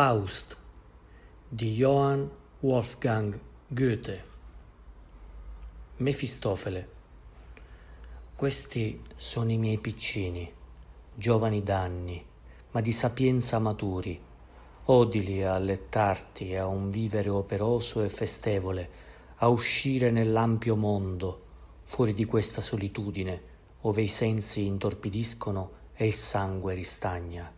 Faust di Johann Wolfgang Goethe. Mefistofele. Questi sono i miei piccini, giovani d'anni, ma di sapienza maturi. Odili a allettarti a un vivere operoso e festevole, a uscire nell'ampio mondo, fuori di questa solitudine, ove i sensi intorpidiscono e il sangue ristagna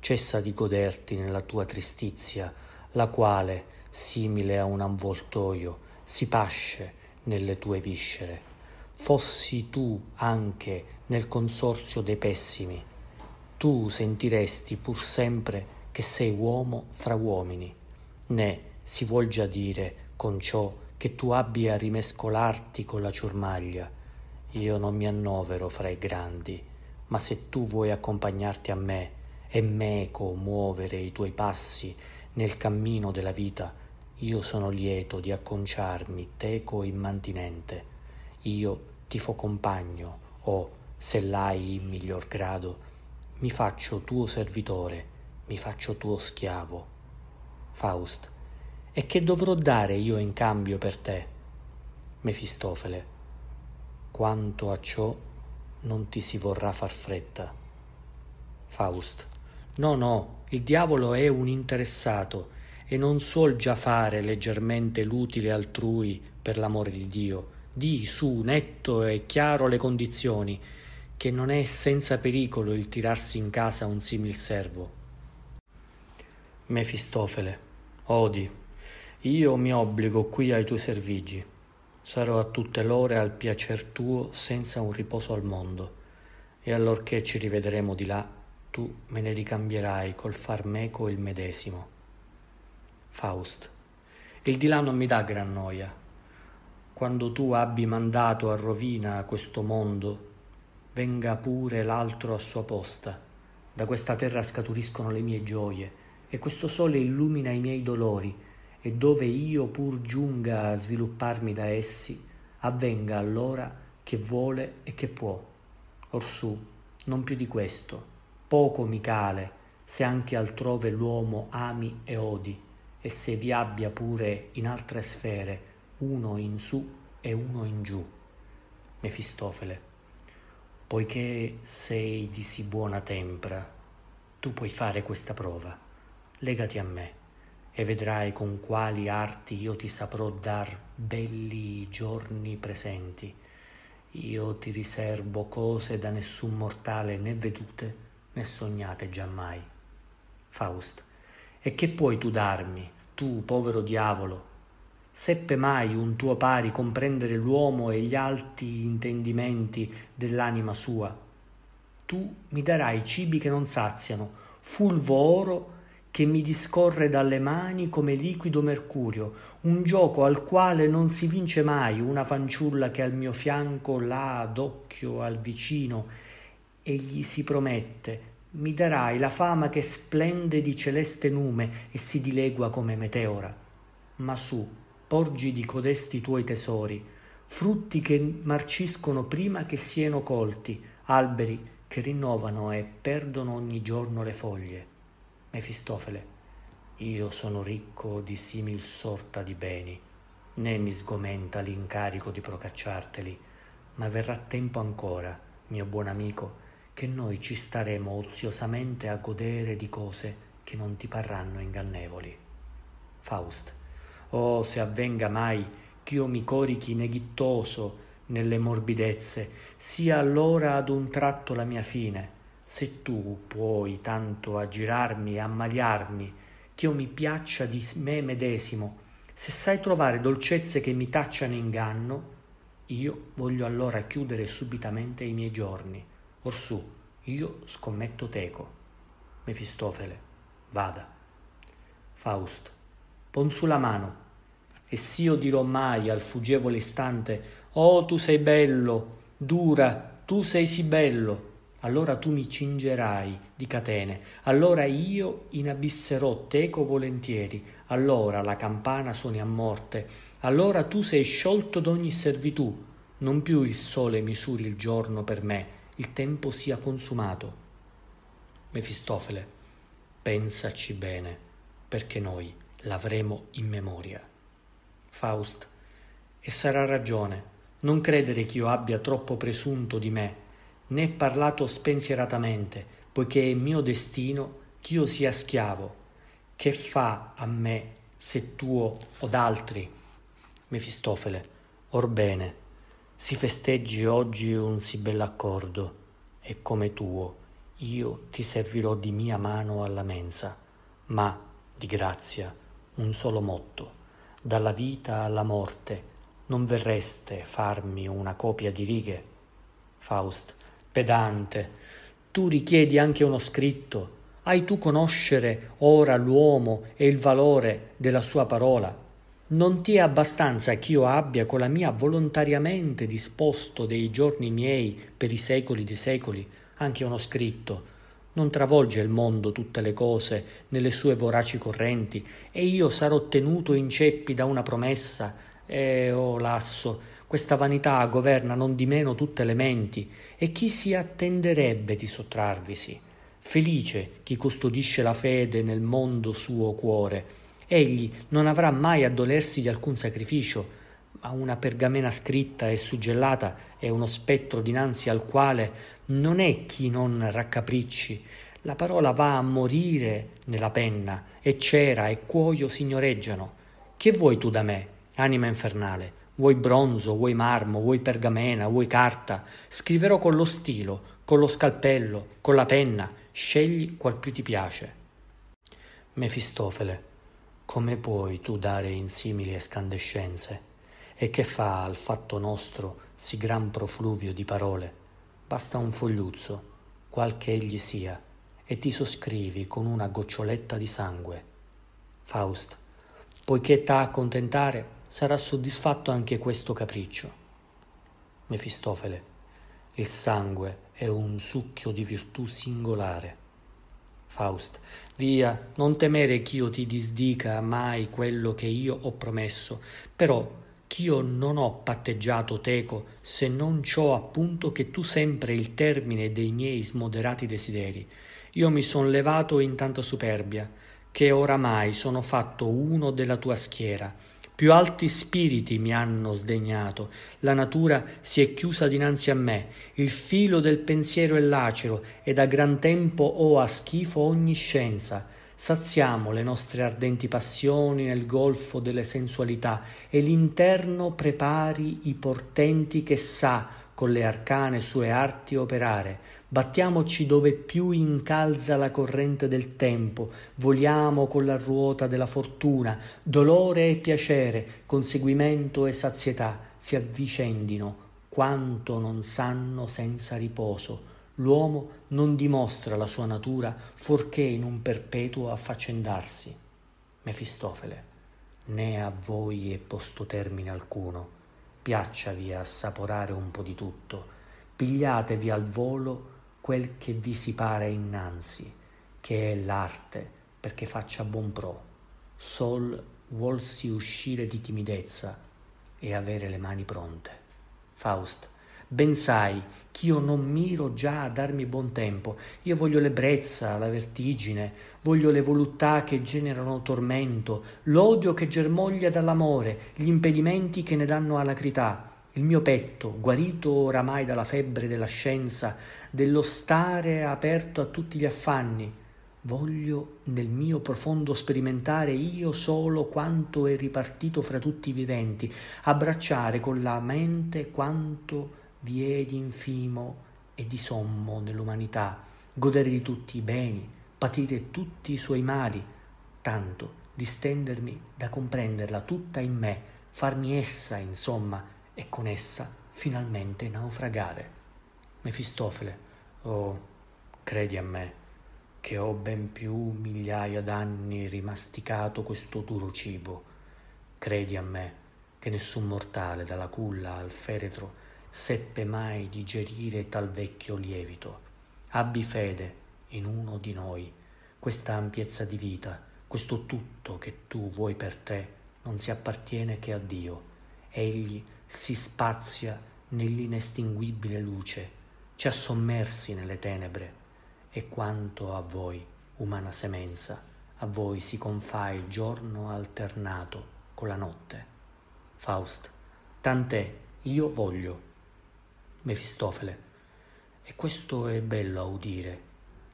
cessa di goderti nella tua tristizia, la quale, simile a un avvoltoio, si pasce nelle tue viscere. Fossi tu anche nel consorzio dei pessimi, tu sentiresti pur sempre che sei uomo fra uomini, né si vuol già dire con ciò che tu abbia a rimescolarti con la ciurmaglia. Io non mi annovero fra i grandi, ma se tu vuoi accompagnarti a me, e meco muovere i tuoi passi nel cammino della vita, io sono lieto di acconciarmi teco e immantinente. Io ti fo compagno o, se l'hai in miglior grado, mi faccio tuo servitore, mi faccio tuo schiavo. Faust. E che dovrò dare io in cambio per te? Mefistofele. Quanto a ciò non ti si vorrà far fretta. Faust. No, no, il diavolo è un interessato e non suol già fare leggermente l'utile altrui per l'amore di Dio. Di su netto e chiaro le condizioni, che non è senza pericolo il tirarsi in casa un simil servo. Mefistofele, odi, io mi obbligo qui ai tuoi servigi. Sarò a tutte l'ore al piacer tuo senza un riposo al mondo. E allorché ci rivedremo di là tu me ne ricambierai col far meco il medesimo. Faust. Il di là non mi dà gran noia. Quando tu abbi mandato a rovina questo mondo, venga pure l'altro a sua posta. Da questa terra scaturiscono le mie gioie, e questo sole illumina i miei dolori, e dove io pur giunga a svilupparmi da essi, avvenga allora che vuole e che può. Orsù, non più di questo, poco mi cale se anche altrove l'uomo ami e odi e se vi abbia pure in altre sfere uno in su e uno in giù. Mefistofele, poiché sei di sì buona tempra, tu puoi fare questa prova. Legati a me e vedrai con quali arti io ti saprò dar belli giorni presenti. Io ti riservo cose da nessun mortale né vedute né sognate giammai. Faust. E che puoi tu darmi, tu povero diavolo? Seppe mai un tuo pari comprendere l'uomo e gli alti intendimenti dell'anima sua? Tu mi darai cibi che non saziano, fulvo oro che mi discorre dalle mani come liquido mercurio, un gioco al quale non si vince mai una fanciulla che al mio fianco là d'occhio al vicino e gli si promette mi darai la fama che splende di celeste nume e si dilegua come meteora. Ma su, porgi di codesti tuoi tesori, frutti che marciscono prima che sieno colti, alberi che rinnovano e perdono ogni giorno le foglie. Mefistofele, io sono ricco di simil sorta di beni, né mi sgomenta l'incarico di procacciarteli, ma verrà tempo ancora, mio buon amico, che noi ci staremo oziosamente a godere di cose che non ti parranno ingannevoli. Faust. Oh, se avvenga mai ch'io mi corichi neghittoso nelle morbidezze, sia allora ad un tratto la mia fine, se tu puoi tanto aggirarmi e ammaliarmi, ch'io mi piaccia di me medesimo, se sai trovare dolcezze che mi tacciano inganno, io voglio allora chiudere subitamente i miei giorni Orsù, io scommetto teco. Mefistofele, vada. Faust, pon su la mano. E s'io dirò mai al fuggevole istante, oh tu sei bello, dura, tu sei sì bello, allora tu mi cingerai di catene, allora io inabisserò teco volentieri, allora la campana suoni a morte, allora tu sei sciolto d'ogni servitù, non più il sole misuri il giorno per me, il tempo sia consumato. Mefistofele, pensaci bene, perché noi l'avremo in memoria. Faust, e sarà ragione, non credere ch'io abbia troppo presunto di me, né parlato spensieratamente, poiché è mio destino ch'io sia schiavo. Che fa a me se tuo o d'altri? Mefistofele, orbene, si festeggi oggi un sì bell'accordo, e come tuo io ti servirò di mia mano alla mensa, ma, di grazia, un solo motto, dalla vita alla morte, non verreste farmi una copia di righe? Faust, pedante, tu richiedi anche uno scritto, hai tu conoscere ora l'uomo e il valore della sua parola? Non ti è abbastanza ch'io abbia con la mia volontariamente disposto dei giorni miei per i secoli dei secoli anche uno scritto. Non travolge il mondo tutte le cose nelle sue voraci correnti, e io sarò tenuto in ceppi da una promessa. Eh, oh lasso, questa vanità governa non di meno tutte le menti, e chi si attenderebbe di sottrarvisi? Felice chi custodisce la fede nel mondo suo cuore, Egli non avrà mai a dolersi di alcun sacrificio, ma una pergamena scritta e suggellata è uno spettro dinanzi al quale non è chi non raccapricci. La parola va a morire nella penna, e cera e cuoio signoreggiano. Che vuoi tu da me, anima infernale? Vuoi bronzo, vuoi marmo, vuoi pergamena, vuoi carta? Scriverò con lo stilo, con lo scalpello, con la penna. Scegli qual più ti piace. Mefistofele come puoi tu dare in simili escandescenze? E che fa al fatto nostro sì gran profluvio di parole? Basta un fogliuzzo, qual che egli sia, e ti soscrivi con una goccioletta di sangue. Faust, poiché t'ha a contentare, sarà soddisfatto anche questo capriccio. Mefistofele, il sangue è un succhio di virtù singolare Faust. Via, non temere ch'io ti disdica mai quello che io ho promesso, però ch'io non ho patteggiato teco se non ciò appunto che tu sempre il termine dei miei smoderati desideri. Io mi son levato in tanta superbia, che oramai sono fatto uno della tua schiera, più alti spiriti mi hanno sdegnato, la natura si è chiusa dinanzi a me, il filo del pensiero è lacero e da gran tempo ho a schifo ogni scienza. Saziamo le nostre ardenti passioni nel golfo delle sensualità e l'interno prepari i portenti che sa con le arcane sue arti operare, Battiamoci dove più incalza la corrente del tempo, voliamo con la ruota della fortuna, dolore e piacere, conseguimento e sazietà si avvicendino, quanto non sanno senza riposo. L'uomo non dimostra la sua natura fuorché in un perpetuo affaccendarsi. Mefistofele, né a voi è posto termine alcuno, piacciavi assaporare un po' di tutto, pigliatevi al volo quel che vi si pare innanzi, che è l'arte, perché faccia buon pro. Sol vuolsi uscire di timidezza e avere le mani pronte. Faust, ben sai ch'io non miro già a darmi buon tempo, io voglio l'ebbrezza, la vertigine, voglio le voluttà che generano tormento, l'odio che germoglia dall'amore, gli impedimenti che ne danno alacrità. Il mio petto, guarito oramai dalla febbre della scienza, dello stare aperto a tutti gli affanni, voglio nel mio profondo sperimentare io solo quanto è ripartito fra tutti i viventi, abbracciare con la mente quanto vi è di infimo e di sommo nell'umanità, godere di tutti i beni, patire tutti i suoi mali, tanto distendermi da comprenderla tutta in me, farmi essa, insomma, e con essa finalmente naufragare. Mefistofele, oh, credi a me, che ho ben più migliaia d'anni rimasticato questo duro cibo. Credi a me, che nessun mortale dalla culla al feretro seppe mai digerire tal vecchio lievito. Abbi fede in uno di noi, questa ampiezza di vita, questo tutto che tu vuoi per te non si appartiene che a Dio Egli si spazia nell'inestinguibile luce, ci ha sommersi nelle tenebre. E quanto a voi, umana semenza, a voi si confà il giorno alternato con la notte. Faust, tant'è, io voglio. Mefistofele, e questo è bello a udire,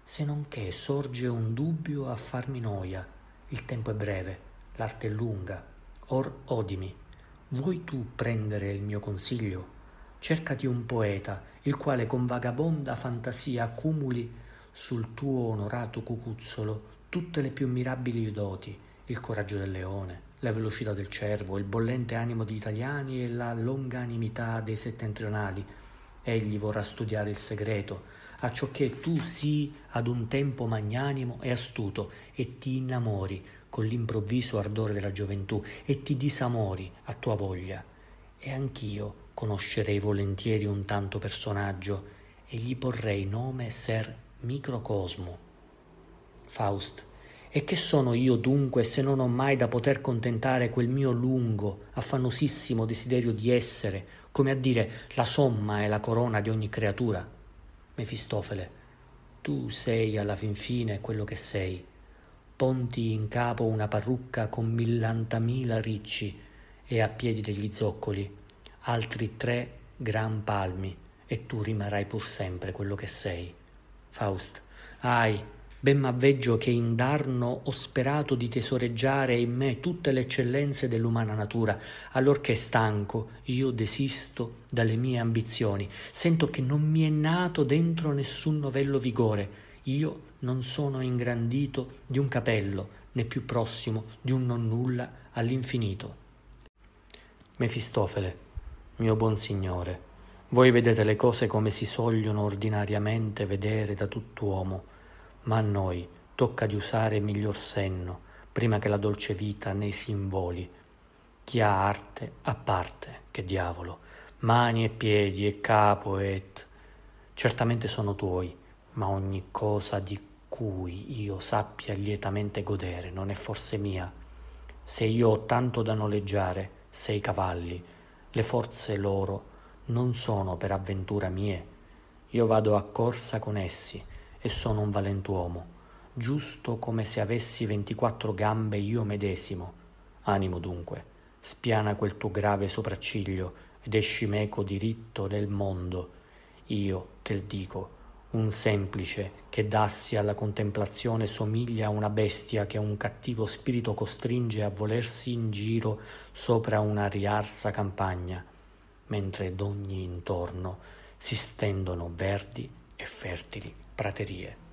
se non che sorge un dubbio a farmi noia, il tempo è breve, l'arte è lunga, or odimi Vuoi tu prendere il mio consiglio? Cercati un poeta, il quale con vagabonda fantasia accumuli sul tuo onorato cucuzzolo tutte le più mirabili doti, il coraggio del leone, la velocità del cervo, il bollente animo degli italiani e la longanimità dei settentrionali. Egli vorrà studiare il segreto, acciò che tu sii ad un tempo magnanimo e astuto e ti innamori con l'improvviso ardore della gioventù e ti disamori a tua voglia. E anch'io conoscerei volentieri un tanto personaggio e gli porrei nome Ser Microcosmo. Faust. E che sono io dunque se non ho mai da poter contentare quel mio lungo, affannosissimo desiderio di essere, come a dire la somma e la corona di ogni creatura? Mefistofele, tu sei alla fin fine quello che sei ponti in capo una parrucca con millantamila ricci e a piedi degli zoccoli, altri tre gran palmi, e tu rimarrai pur sempre quello che sei. Faust. Ahi, ben m'avveggio che indarno ho sperato di tesoreggiare in me tutte le eccellenze dell'umana natura, allorché stanco io desisto dalle mie ambizioni, sento che non mi è nato dentro nessun novello vigore, io non sono ingrandito di un capello, né più prossimo di un nonnulla all'infinito. Mefistofele, mio buon signore, voi vedete le cose come si sogliono ordinariamente vedere da tutt'uomo, ma a noi tocca di usare miglior senno, prima che la dolce vita ne si Chi ha arte, a parte, che diavolo, mani e piedi e capo et... Certamente sono tuoi, ma ogni cosa di cui io sappia lietamente godere non è forse mia. Se io ho tanto da noleggiare, sei cavalli, le forze loro non sono per avventura mie. Io vado a corsa con essi e sono un valentuomo, giusto come se avessi ventiquattro gambe io medesimo. Animo dunque, spiana quel tuo grave sopracciglio ed esci meco diritto nel mondo. Io, che dico, un semplice che dassi alla contemplazione somiglia a una bestia che un cattivo spirito costringe a volersi in giro sopra una riarsa campagna, mentre d'ogni intorno si stendono verdi e fertili praterie.